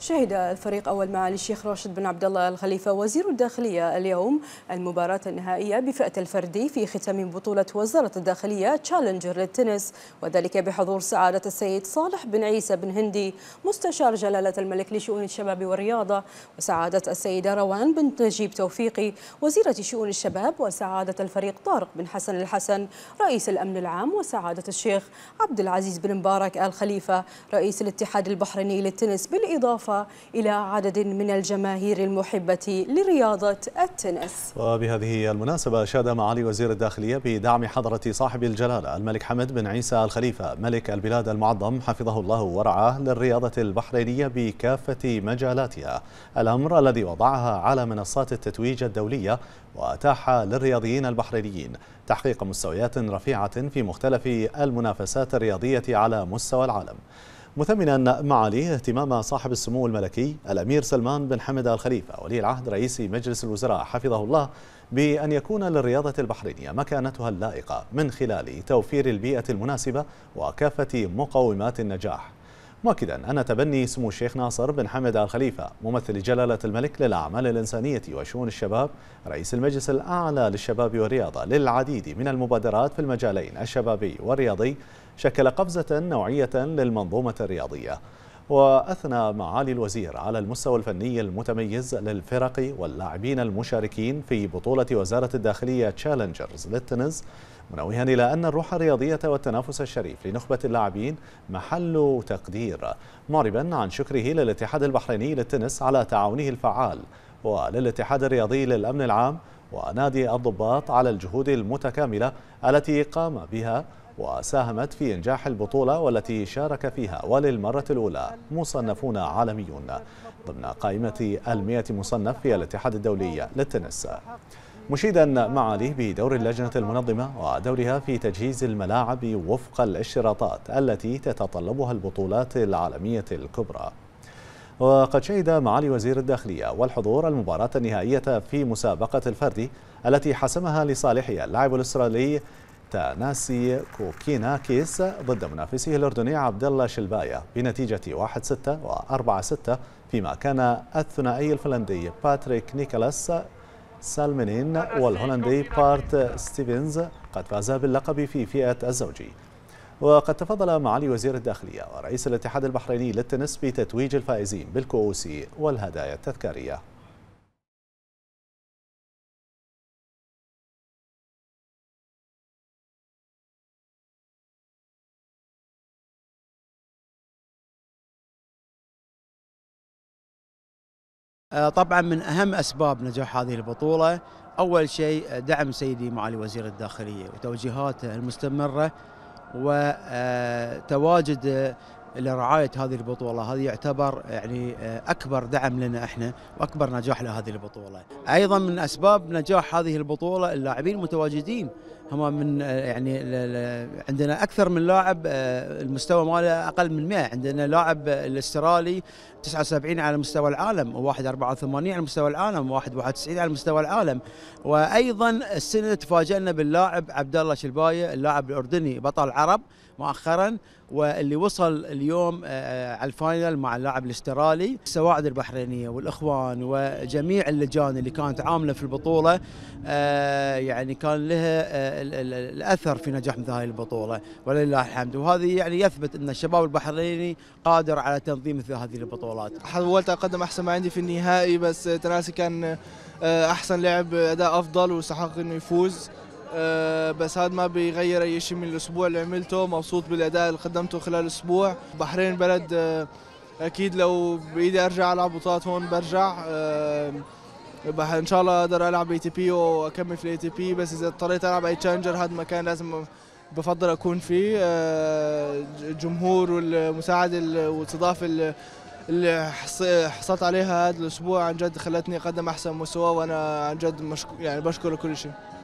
شهد الفريق أول معالي الشيخ راشد بن عبد الله الخليفة وزير الداخلية اليوم المباراة النهائية بفئة الفردي في ختام بطولة وزارة الداخلية تشالنجر للتنس وذلك بحضور سعادة السيد صالح بن عيسى بن هندي مستشار جلالة الملك لشؤون الشباب والرياضة وسعادة السيدة روان بنت نجيب توفيقي وزيرة شؤون الشباب وسعادة الفريق طارق بن حسن الحسن رئيس الأمن العام وسعادة الشيخ عبد العزيز بن مبارك الخليفه رئيس الاتحاد البحريني للتنس بالإضافة بالإضافة إلى عدد من الجماهير المحبة لرياضة التنس وبهذه المناسبة أشاد معالي وزير الداخلية بدعم حضرة صاحب الجلالة الملك حمد بن عيسى الخليفة ملك البلاد المعظم حفظه الله ورعاه للرياضة البحرينية بكافة مجالاتها الأمر الذي وضعها على منصات التتويج الدولية وأتاح للرياضيين البحرينيين تحقيق مستويات رفيعة في مختلف المنافسات الرياضية على مستوى العالم مثمنا معاليه اهتمام صاحب السمو الملكي الامير سلمان بن حمد ال خليفه ولي العهد رئيس مجلس الوزراء حفظه الله بان يكون للرياضه البحرينيه مكانتها اللائقه من خلال توفير البيئه المناسبه وكافه مقومات النجاح مؤكدا أن تبني سمو الشيخ ناصر بن حمد آل خليفة ممثل جلالة الملك للأعمال الإنسانية وشؤون الشباب رئيس المجلس الأعلى للشباب والرياضة للعديد من المبادرات في المجالين الشبابي والرياضي شكل قفزة نوعية للمنظومة الرياضية وأثنى معالي الوزير على المستوى الفني المتميز للفرق واللاعبين المشاركين في بطولة وزارة الداخلية تشالنجرز للتنس منوها إلى أن الروح الرياضية والتنافس الشريف لنخبة اللاعبين محل تقدير معربا عن شكره للاتحاد البحريني للتنس على تعاونه الفعال وللاتحاد الرياضي للأمن العام ونادي الضباط على الجهود المتكاملة التي قام بها وساهمت في إنجاح البطولة والتي شارك فيها وللمرة الأولى مصنفون عالميون ضمن قائمة المئة مصنف في الاتحاد الدولي للتنس مشيدا معاليه بدور اللجنة المنظمة ودورها في تجهيز الملاعب وفق الاشتراطات التي تتطلبها البطولات العالمية الكبرى وقد شهد معالي وزير الداخلية والحضور المباراة النهائية في مسابقة الفردي التي حسمها لصالحها اللاعب الإسرائيلي تاناسي كوكيناكيس ضد منافسه الأردني عبد الله شلبايا بنتيجة 1-6 و4-6 فيما كان الثنائي الفنلندي باتريك نيكولاس سالمنين والهولندي بارت ستيفنز قد فاز باللقب في فئة الزوجي وقد تفضل معالي وزير الداخلية ورئيس الاتحاد البحريني للتنس بتتويج الفائزين بالكؤوس والهدايا التذكارية آه، طبعا من اهم اسباب نجاح هذه البطوله اول شيء آه، دعم سيدي معالي وزير الداخليه وتوجيهاته المستمره وتواجد آه، لرعايه هذه البطوله، هذا يعتبر يعني آه، اكبر دعم لنا احنا واكبر نجاح لهذه البطوله. ايضا من اسباب نجاح هذه البطوله اللاعبين المتواجدين هم من آه، يعني عندنا اكثر من لاعب آه، المستوى ماله اقل من 100 عندنا لاعب الاسترالي 79 على مستوى العالم و184 على مستوى العالم و191 على مستوى العالم وايضا السنه تفاجئنا باللاعب عبد الله شلبايه اللاعب الاردني بطل عرب مؤخرا واللي وصل اليوم آه، آه، على الفاينل مع اللاعب الاسترالي السواعد البحرينيه والاخوان وجميع اللجان اللي كانت عامله في البطوله آه، يعني كان لها الاثر في نجاح مثل هذه البطوله ولله الحمد وهذا يعني يثبت ان الشباب البحريني قادر على تنظيم مثل هذه البطولات حاولت اقدم احسن ما عندي في النهائي بس تناسي كان احسن لاعب اداء افضل واستحق انه يفوز آه، بس هذا ما بيغير اي شيء من الاسبوع اللي عملته مبسوط بالاداء اللي قدمته خلال اسبوع بحرين بلد آه، اكيد لو بايدي ارجع العب بطولات هون برجع آه، ان شاء الله اقدر العب اي تي بي واكمل في الاي تي بي بس اذا اضطريت العب اي تشالنجر هذا المكان لازم بفضل اكون فيه الجمهور والمساعده والاستضافه اللي حصلت عليها هذا الاسبوع عن جد خلتني اقدم احسن مستوى وانا عن جد مشكو يعني بشكر كل شيء